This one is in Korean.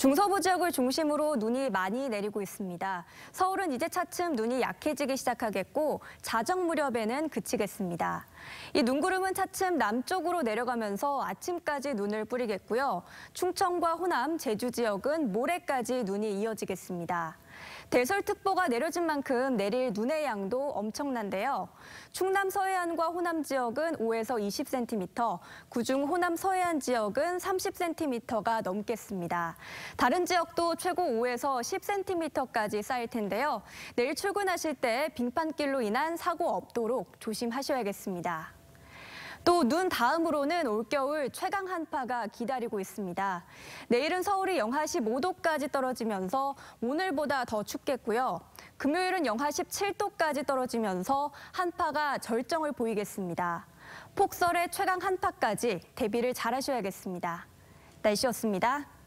중서부 지역을 중심으로 눈이 많이 내리고 있습니다. 서울은 이제 차츰 눈이 약해지기 시작하겠고 자정 무렵에는 그치겠습니다. 이 눈구름은 차츰 남쪽으로 내려가면서 아침까지 눈을 뿌리겠고요. 충청과 호남, 제주 지역은 모레까지 눈이 이어지겠습니다. 대설특보가 내려진 만큼 내릴 눈의 양도 엄청난데요. 충남 서해안과 호남 지역은 5에서 20cm, 그 중 호남 서해안 지역은 30cm가 넘겠습니다. 다른 지역도 최고 5에서 10cm까지 쌓일 텐데요. 내일 출근하실 때 빙판길로 인한 사고 없도록 조심하셔야겠습니다. 또눈 다음으로는 올겨울 최강 한파가 기다리고 있습니다. 내일은 서울이 영하 15도까지 떨어지면서 오늘보다 더 춥겠고요. 금요일은 영하 17도까지 떨어지면서 한파가 절정을 보이겠습니다. 폭설의 최강 한파까지 대비를 잘하셔야겠습니다. 날씨였습니다.